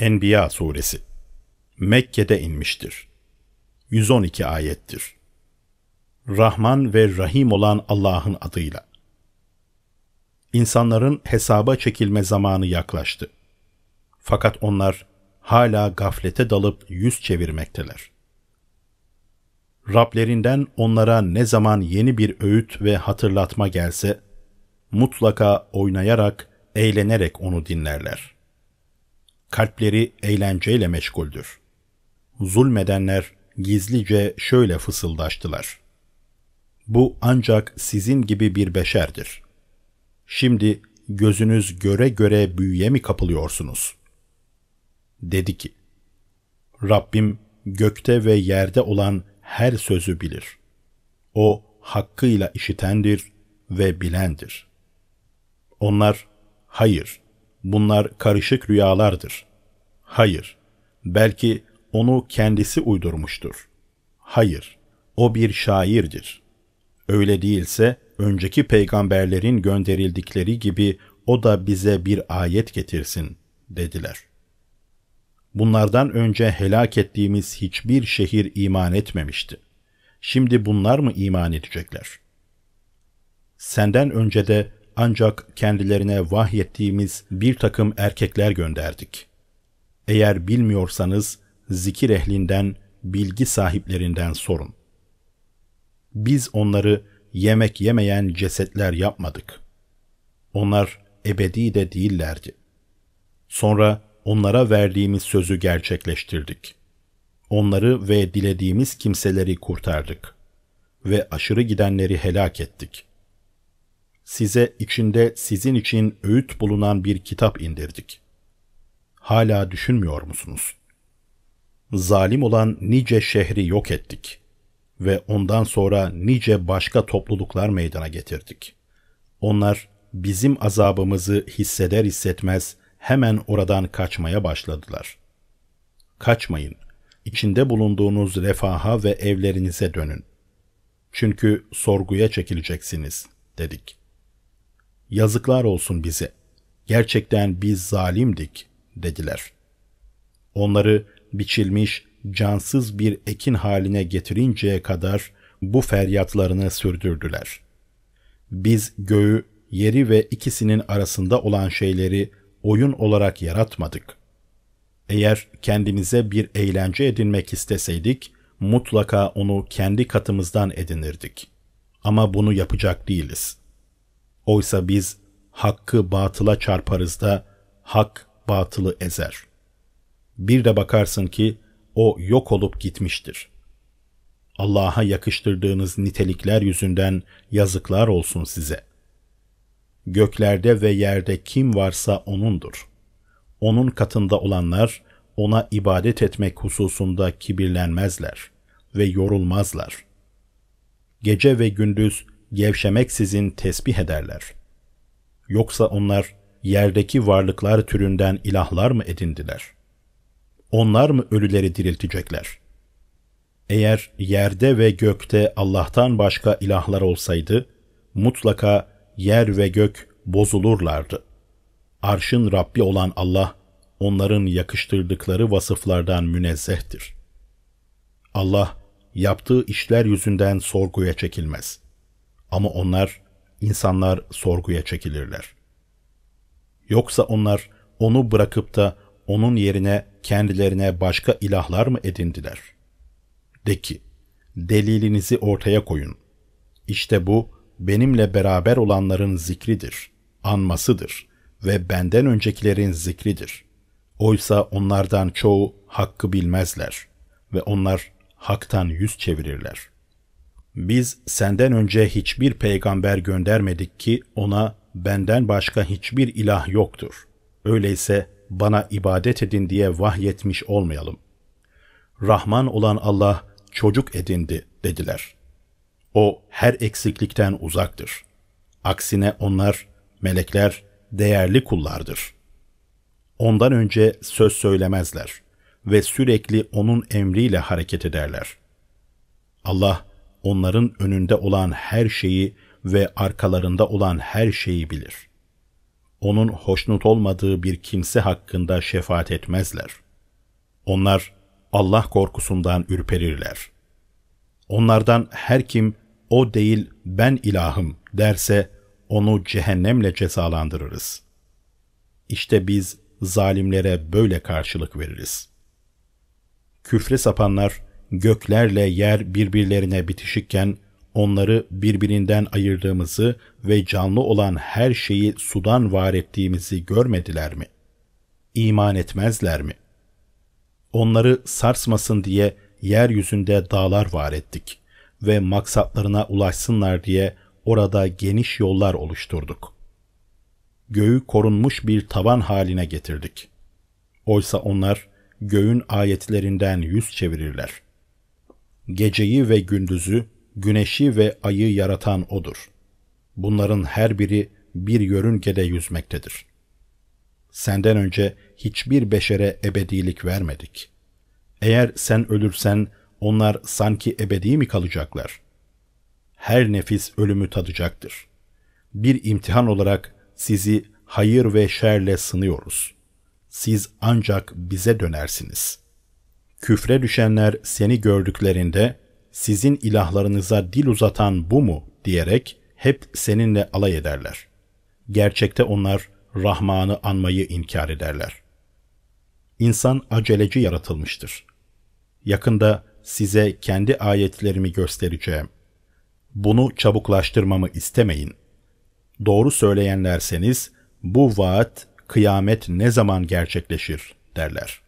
Enbiya Suresi Mekke'de inmiştir. 112 ayettir. Rahman ve Rahim olan Allah'ın adıyla. İnsanların hesaba çekilme zamanı yaklaştı. Fakat onlar hala gaflete dalıp yüz çevirmekteler. Rablerinden onlara ne zaman yeni bir öğüt ve hatırlatma gelse, mutlaka oynayarak, eğlenerek onu dinlerler.'' kalpleri eğlenceyle meşguldür. Zulmedenler gizlice şöyle fısıldaştılar. Bu ancak sizin gibi bir beşerdir. Şimdi gözünüz göre göre büyüye mi kapılıyorsunuz? Dedi ki, Rabbim gökte ve yerde olan her sözü bilir. O hakkıyla işitendir ve bilendir. Onlar, hayır, bunlar karışık rüyalardır. Hayır. Belki onu kendisi uydurmuştur. Hayır. O bir şairdir. Öyle değilse önceki peygamberlerin gönderildikleri gibi o da bize bir ayet getirsin dediler. Bunlardan önce helak ettiğimiz hiçbir şehir iman etmemişti. Şimdi bunlar mı iman edecekler? Senden önce de ancak kendilerine vahyettiğimiz bir takım erkekler gönderdik.'' Eğer bilmiyorsanız zikir ehlinden, bilgi sahiplerinden sorun. Biz onları yemek yemeyen cesetler yapmadık. Onlar ebedi de değillerdi. Sonra onlara verdiğimiz sözü gerçekleştirdik. Onları ve dilediğimiz kimseleri kurtardık ve aşırı gidenleri helak ettik. Size içinde sizin için öğüt bulunan bir kitap indirdik hala düşünmüyor musunuz? Zalim olan nice şehri yok ettik ve ondan sonra nice başka topluluklar meydana getirdik. Onlar bizim azabımızı hisseder hissetmez hemen oradan kaçmaya başladılar. Kaçmayın. içinde bulunduğunuz refaha ve evlerinize dönün. Çünkü sorguya çekileceksiniz, dedik. Yazıklar olsun bize. Gerçekten biz zalimdik dediler. Onları biçilmiş, cansız bir ekin haline getirinceye kadar bu feryatlarını sürdürdüler. Biz göğü, yeri ve ikisinin arasında olan şeyleri oyun olarak yaratmadık. Eğer kendimize bir eğlence edinmek isteseydik, mutlaka onu kendi katımızdan edinirdik. Ama bunu yapacak değiliz. Oysa biz hakkı batıla çarparız da hak batılı ezer. Bir de bakarsın ki o yok olup gitmiştir. Allah'a yakıştırdığınız nitelikler yüzünden yazıklar olsun size. Göklerde ve yerde kim varsa O'nundur. O'nun katında olanlar O'na ibadet etmek hususunda kibirlenmezler ve yorulmazlar. Gece ve gündüz gevşemeksizin tesbih ederler. Yoksa onlar yerdeki varlıklar türünden ilahlar mı edindiler? Onlar mı ölüleri diriltecekler? Eğer yerde ve gökte Allah'tan başka ilahlar olsaydı, mutlaka yer ve gök bozulurlardı. Arşın Rabbi olan Allah, onların yakıştırdıkları vasıflardan münezzehtir. Allah, yaptığı işler yüzünden sorguya çekilmez. Ama onlar, insanlar sorguya çekilirler.'' Yoksa onlar onu bırakıp da onun yerine kendilerine başka ilahlar mı edindiler? De ki, delilinizi ortaya koyun. İşte bu benimle beraber olanların zikridir, anmasıdır ve benden öncekilerin zikridir. Oysa onlardan çoğu hakkı bilmezler ve onlar haktan yüz çevirirler. Biz senden önce hiçbir peygamber göndermedik ki ona benden başka hiçbir ilah yoktur. Öyleyse bana ibadet edin diye vahyetmiş olmayalım. Rahman olan Allah çocuk edindi dediler. O her eksiklikten uzaktır. Aksine onlar, melekler, değerli kullardır. Ondan önce söz söylemezler ve sürekli onun emriyle hareket ederler. Allah onların önünde olan her şeyi ve arkalarında olan her şeyi bilir. Onun hoşnut olmadığı bir kimse hakkında şefaat etmezler. Onlar Allah korkusundan ürperirler. Onlardan her kim o değil ben ilahım derse onu cehennemle cezalandırırız. İşte biz zalimlere böyle karşılık veririz. Küfre sapanlar göklerle yer birbirlerine bitişikken onları birbirinden ayırdığımızı ve canlı olan her şeyi sudan var ettiğimizi görmediler mi? İman etmezler mi? Onları sarsmasın diye yeryüzünde dağlar var ettik ve maksatlarına ulaşsınlar diye orada geniş yollar oluşturduk. Göğü korunmuş bir tavan haline getirdik. Oysa onlar göğün ayetlerinden yüz çevirirler. Geceyi ve gündüzü güneşi ve ayı yaratan odur. Bunların her biri bir yörüngede yüzmektedir. Senden önce hiçbir beşere ebedilik vermedik. Eğer sen ölürsen onlar sanki ebedi mi kalacaklar? Her nefis ölümü tadacaktır. Bir imtihan olarak sizi hayır ve şerle sınıyoruz. Siz ancak bize dönersiniz. Küfre düşenler seni gördüklerinde sizin ilahlarınıza dil uzatan bu mu diyerek hep seninle alay ederler. Gerçekte onlar Rahman'ı anmayı inkar ederler. İnsan aceleci yaratılmıştır. Yakında size kendi ayetlerimi göstereceğim. Bunu çabuklaştırmamı istemeyin. Doğru söyleyenlerseniz bu vaat kıyamet ne zaman gerçekleşir derler.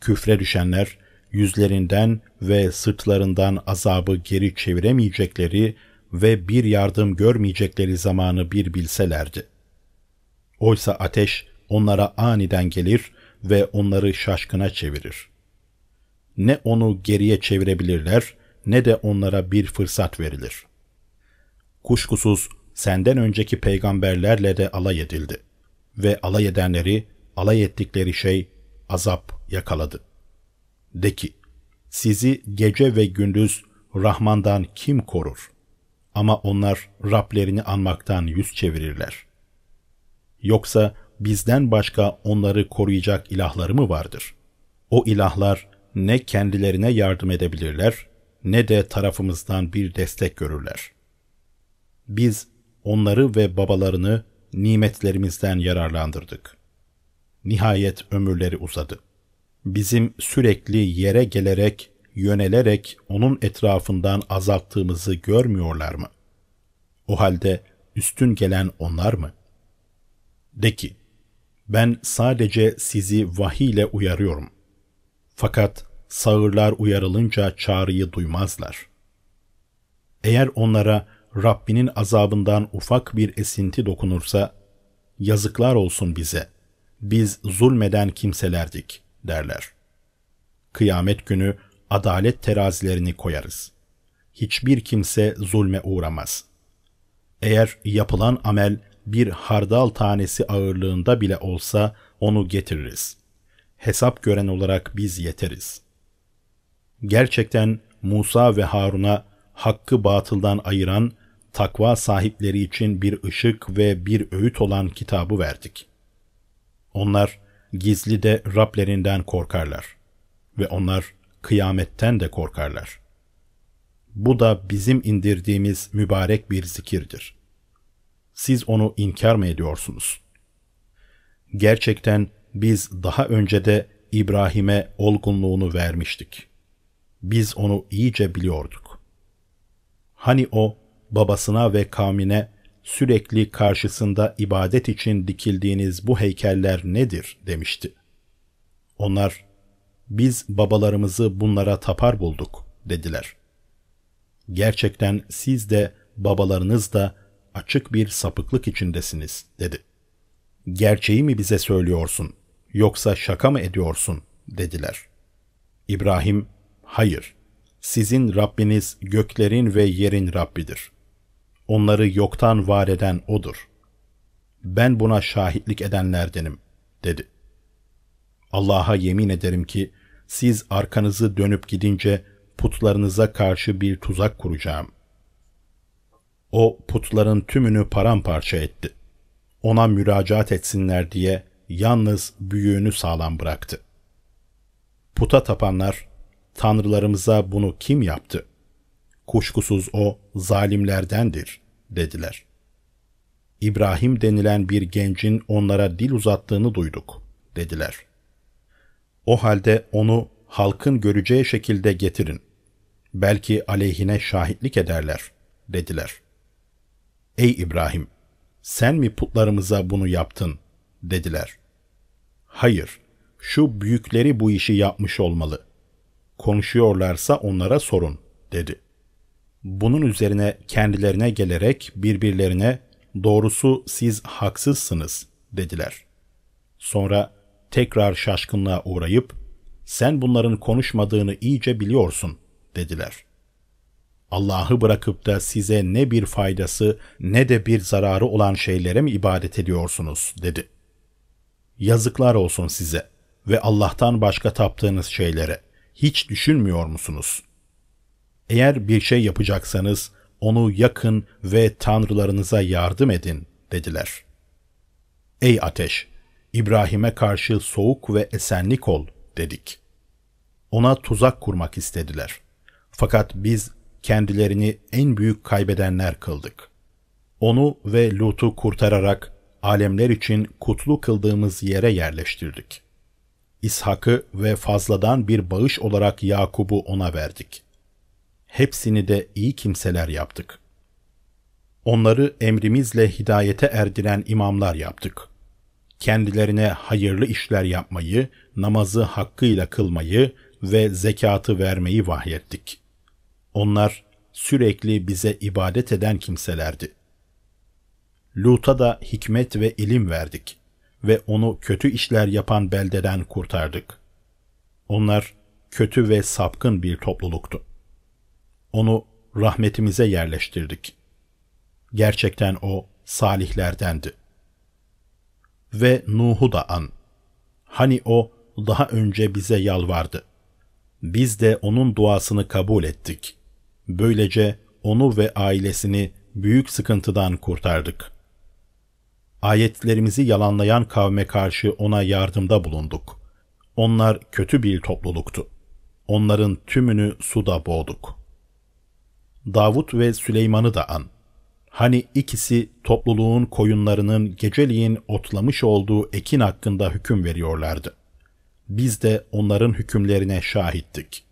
Küfre düşenler yüzlerinden ve sırtlarından azabı geri çeviremeyecekleri ve bir yardım görmeyecekleri zamanı bir bilselerdi. Oysa ateş onlara aniden gelir ve onları şaşkına çevirir. Ne onu geriye çevirebilirler ne de onlara bir fırsat verilir. Kuşkusuz senden önceki peygamberlerle de alay edildi ve alay edenleri alay ettikleri şey azap yakaladı.'' De ki, sizi gece ve gündüz Rahman'dan kim korur? Ama onlar Rablerini anmaktan yüz çevirirler. Yoksa bizden başka onları koruyacak ilahları mı vardır? O ilahlar ne kendilerine yardım edebilirler ne de tarafımızdan bir destek görürler. Biz onları ve babalarını nimetlerimizden yararlandırdık. Nihayet ömürleri uzadı.'' bizim sürekli yere gelerek, yönelerek onun etrafından azalttığımızı görmüyorlar mı? O halde üstün gelen onlar mı? De ki, ben sadece sizi vahiy ile uyarıyorum. Fakat sağırlar uyarılınca çağrıyı duymazlar. Eğer onlara Rabbinin azabından ufak bir esinti dokunursa, yazıklar olsun bize. Biz zulmeden kimselerdik derler. Kıyamet günü adalet terazilerini koyarız. Hiçbir kimse zulme uğramaz. Eğer yapılan amel bir hardal tanesi ağırlığında bile olsa onu getiririz. Hesap gören olarak biz yeteriz. Gerçekten Musa ve Harun'a hakkı batıldan ayıran takva sahipleri için bir ışık ve bir öğüt olan kitabı verdik. Onlar gizli de Rablerinden korkarlar ve onlar kıyametten de korkarlar. Bu da bizim indirdiğimiz mübarek bir zikirdir. Siz onu inkar mı ediyorsunuz? Gerçekten biz daha önce de İbrahim'e olgunluğunu vermiştik. Biz onu iyice biliyorduk. Hani o babasına ve kavmine sürekli karşısında ibadet için dikildiğiniz bu heykeller nedir demişti. Onlar biz babalarımızı bunlara tapar bulduk dediler. Gerçekten siz de babalarınız da açık bir sapıklık içindesiniz dedi. Gerçeği mi bize söylüyorsun yoksa şaka mı ediyorsun dediler. İbrahim hayır sizin Rabbiniz göklerin ve yerin Rabbidir. Onları yoktan var eden O'dur. Ben buna şahitlik edenlerdenim, dedi. Allah'a yemin ederim ki siz arkanızı dönüp gidince putlarınıza karşı bir tuzak kuracağım. O putların tümünü paramparça etti. Ona müracaat etsinler diye yalnız büyüğünü sağlam bıraktı. Puta tapanlar, tanrılarımıza bunu kim yaptı?'' Kuşkusuz o zalimlerdendir, dediler. İbrahim denilen bir gencin onlara dil uzattığını duyduk, dediler. O halde onu halkın göreceği şekilde getirin. Belki aleyhine şahitlik ederler, dediler. Ey İbrahim! Sen mi putlarımıza bunu yaptın, dediler. Hayır, şu büyükleri bu işi yapmış olmalı. Konuşuyorlarsa onlara sorun, dedi bunun üzerine kendilerine gelerek birbirlerine doğrusu siz haksızsınız dediler. Sonra tekrar şaşkınlığa uğrayıp sen bunların konuşmadığını iyice biliyorsun dediler. Allah'ı bırakıp da size ne bir faydası ne de bir zararı olan şeylere mi ibadet ediyorsunuz dedi. Yazıklar olsun size ve Allah'tan başka taptığınız şeylere hiç düşünmüyor musunuz?'' Eğer bir şey yapacaksanız onu yakın ve tanrılarınıza yardım edin dediler. Ey ateş! İbrahim'e karşı soğuk ve esenlik ol dedik. Ona tuzak kurmak istediler. Fakat biz kendilerini en büyük kaybedenler kıldık. Onu ve Lut'u kurtararak alemler için kutlu kıldığımız yere yerleştirdik. İshak'ı ve fazladan bir bağış olarak Yakub'u ona verdik hepsini de iyi kimseler yaptık. Onları emrimizle hidayete erdiren imamlar yaptık. Kendilerine hayırlı işler yapmayı, namazı hakkıyla kılmayı ve zekatı vermeyi vahyettik. Onlar sürekli bize ibadet eden kimselerdi. Lut'a da hikmet ve ilim verdik ve onu kötü işler yapan beldeden kurtardık. Onlar kötü ve sapkın bir topluluktu. Onu rahmetimize yerleştirdik. Gerçekten o salihlerdendi. Ve Nuh'u da an. Hani o daha önce bize yalvardı. Biz de onun duasını kabul ettik. Böylece onu ve ailesini büyük sıkıntıdan kurtardık. Ayetlerimizi yalanlayan kavme karşı ona yardımda bulunduk. Onlar kötü bir topluluktu. Onların tümünü suda boğduk.'' Davut ve Süleyman'ı da an. Hani ikisi topluluğun koyunlarının geceliğin otlamış olduğu ekin hakkında hüküm veriyorlardı. Biz de onların hükümlerine şahittik.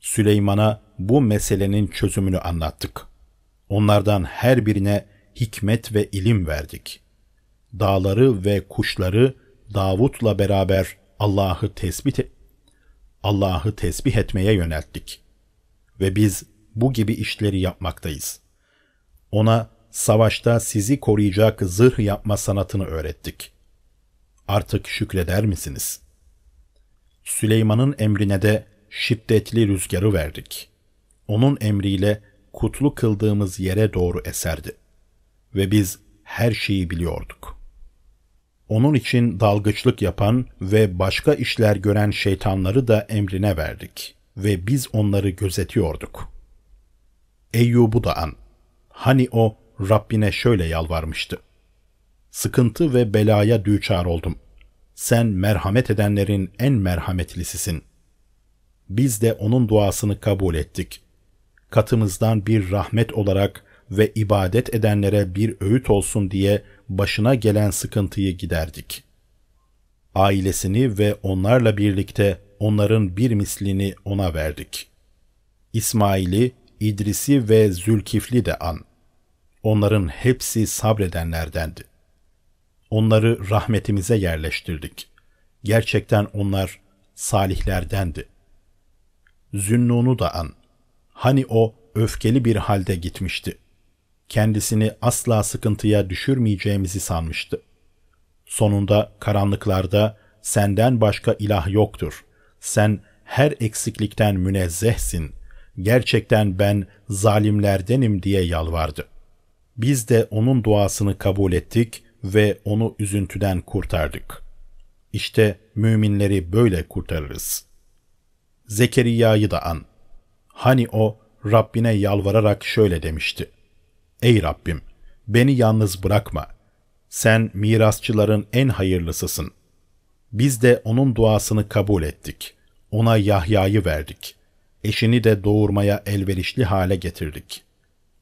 Süleyman'a bu meselenin çözümünü anlattık. Onlardan her birine hikmet ve ilim verdik. Dağları ve kuşları Davut'la beraber Allah'ı tesbih e- Allah'ı tesbih etmeye yönelttik. Ve biz bu gibi işleri yapmaktayız. Ona savaşta sizi koruyacak zırh yapma sanatını öğrettik. Artık şükreder misiniz? Süleyman'ın emrine de şiddetli rüzgarı verdik. Onun emriyle kutlu kıldığımız yere doğru eserdi. Ve biz her şeyi biliyorduk. Onun için dalgıçlık yapan ve başka işler gören şeytanları da emrine verdik ve biz onları gözetiyorduk.'' Eyyub'u da an. Hani o Rabbine şöyle yalvarmıştı. Sıkıntı ve belaya düçar oldum. Sen merhamet edenlerin en merhametlisisin. Biz de onun duasını kabul ettik. Katımızdan bir rahmet olarak ve ibadet edenlere bir öğüt olsun diye başına gelen sıkıntıyı giderdik. Ailesini ve onlarla birlikte onların bir mislini ona verdik. İsmail'i İdris'i ve Zülkifli de an. Onların hepsi sabredenlerdendi. Onları rahmetimize yerleştirdik. Gerçekten onlar salihlerdendi. Zünnun'u da an. Hani o öfkeli bir halde gitmişti. Kendisini asla sıkıntıya düşürmeyeceğimizi sanmıştı. Sonunda karanlıklarda senden başka ilah yoktur. Sen her eksiklikten münezzehsin.'' gerçekten ben zalimlerdenim diye yalvardı. Biz de onun duasını kabul ettik ve onu üzüntüden kurtardık. İşte müminleri böyle kurtarırız. Zekeriya'yı da an. Hani o Rabbine yalvararak şöyle demişti. Ey Rabbim! Beni yalnız bırakma. Sen mirasçıların en hayırlısısın. Biz de onun duasını kabul ettik. Ona Yahya'yı verdik eşini de doğurmaya elverişli hale getirdik.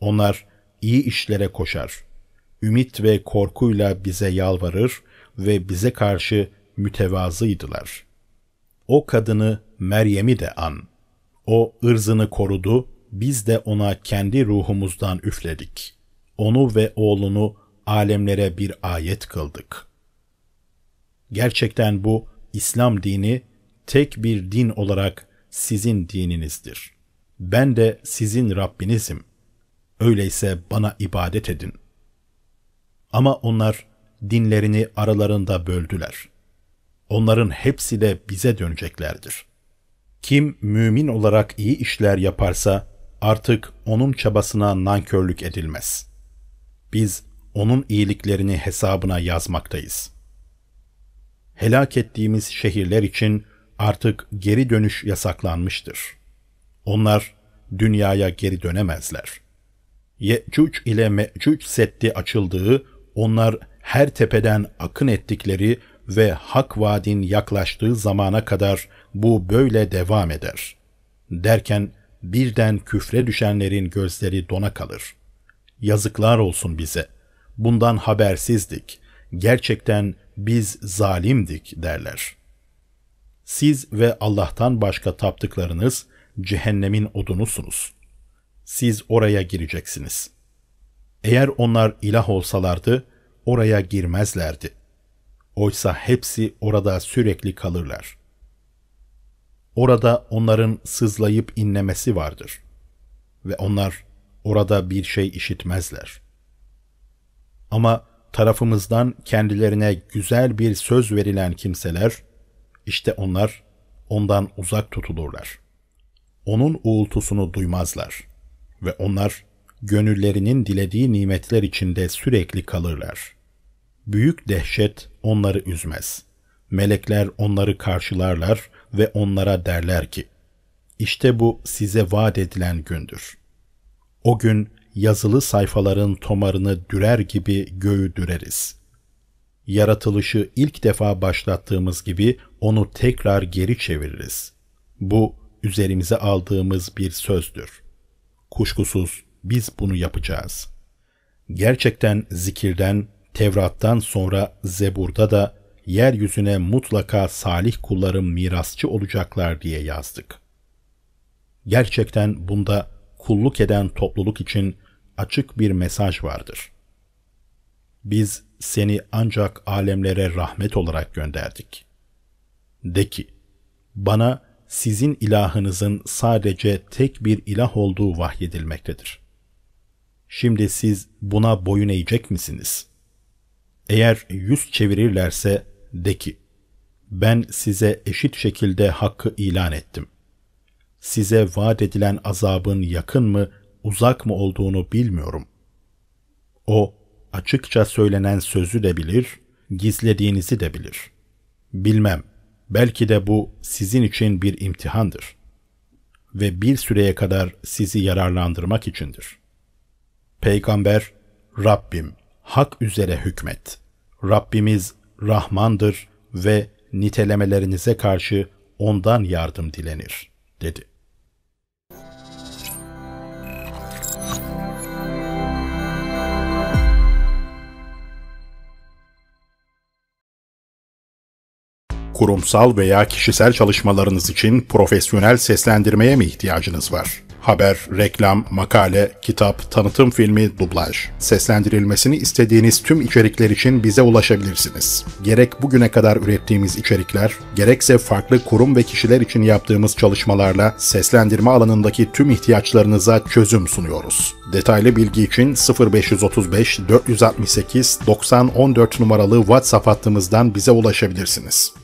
Onlar iyi işlere koşar. Ümit ve korkuyla bize yalvarır ve bize karşı mütevazıydılar. O kadını Meryem'i de an. O ırzını korudu, biz de ona kendi ruhumuzdan üfledik. Onu ve oğlunu alemlere bir ayet kıldık. Gerçekten bu İslam dini tek bir din olarak sizin dininizdir. Ben de sizin Rabbinizim. Öyleyse bana ibadet edin. Ama onlar dinlerini aralarında böldüler. Onların hepsi de bize döneceklerdir. Kim mümin olarak iyi işler yaparsa artık onun çabasına nankörlük edilmez. Biz onun iyiliklerini hesabına yazmaktayız. Helak ettiğimiz şehirler için artık geri dönüş yasaklanmıştır. Onlar dünyaya geri dönemezler. Ye'cuc ile Me'cuc setti açıldığı, onlar her tepeden akın ettikleri ve Hak Vadin yaklaştığı zamana kadar bu böyle devam eder. Derken birden küfre düşenlerin gözleri dona kalır. Yazıklar olsun bize. Bundan habersizdik. Gerçekten biz zalimdik derler.'' Siz ve Allah'tan başka taptıklarınız cehennemin odunusunuz. Siz oraya gireceksiniz. Eğer onlar ilah olsalardı oraya girmezlerdi. Oysa hepsi orada sürekli kalırlar. Orada onların sızlayıp inlemesi vardır. Ve onlar orada bir şey işitmezler. Ama tarafımızdan kendilerine güzel bir söz verilen kimseler, işte onlar ondan uzak tutulurlar. Onun uğultusunu duymazlar ve onlar gönüllerinin dilediği nimetler içinde sürekli kalırlar. Büyük dehşet onları üzmez. Melekler onları karşılarlar ve onlara derler ki, İşte bu size vaat edilen gündür. O gün yazılı sayfaların tomarını dürer gibi göğü düreriz.'' yaratılışı ilk defa başlattığımız gibi onu tekrar geri çeviririz. Bu üzerimize aldığımız bir sözdür. Kuşkusuz biz bunu yapacağız. Gerçekten zikirden, Tevrat'tan sonra Zebur'da da yeryüzüne mutlaka salih kullarım mirasçı olacaklar diye yazdık. Gerçekten bunda kulluk eden topluluk için açık bir mesaj vardır. Biz seni ancak alemlere rahmet olarak gönderdik. De ki, bana sizin ilahınızın sadece tek bir ilah olduğu vahyedilmektedir. Şimdi siz buna boyun eğecek misiniz? Eğer yüz çevirirlerse de ki, ben size eşit şekilde hakkı ilan ettim. Size vaat edilen azabın yakın mı, uzak mı olduğunu bilmiyorum. O, açıkça söylenen sözü de bilir, gizlediğinizi de bilir. Bilmem, belki de bu sizin için bir imtihandır ve bir süreye kadar sizi yararlandırmak içindir. Peygamber, Rabbim, hak üzere hükmet. Rabbimiz Rahmandır ve nitelemelerinize karşı ondan yardım dilenir, dedi. Kurumsal veya kişisel çalışmalarınız için profesyonel seslendirmeye mi ihtiyacınız var? haber, reklam, makale, kitap, tanıtım filmi, dublaj. Seslendirilmesini istediğiniz tüm içerikler için bize ulaşabilirsiniz. Gerek bugüne kadar ürettiğimiz içerikler, gerekse farklı kurum ve kişiler için yaptığımız çalışmalarla seslendirme alanındaki tüm ihtiyaçlarınıza çözüm sunuyoruz. Detaylı bilgi için 0535 468 9014 numaralı WhatsApp hattımızdan bize ulaşabilirsiniz.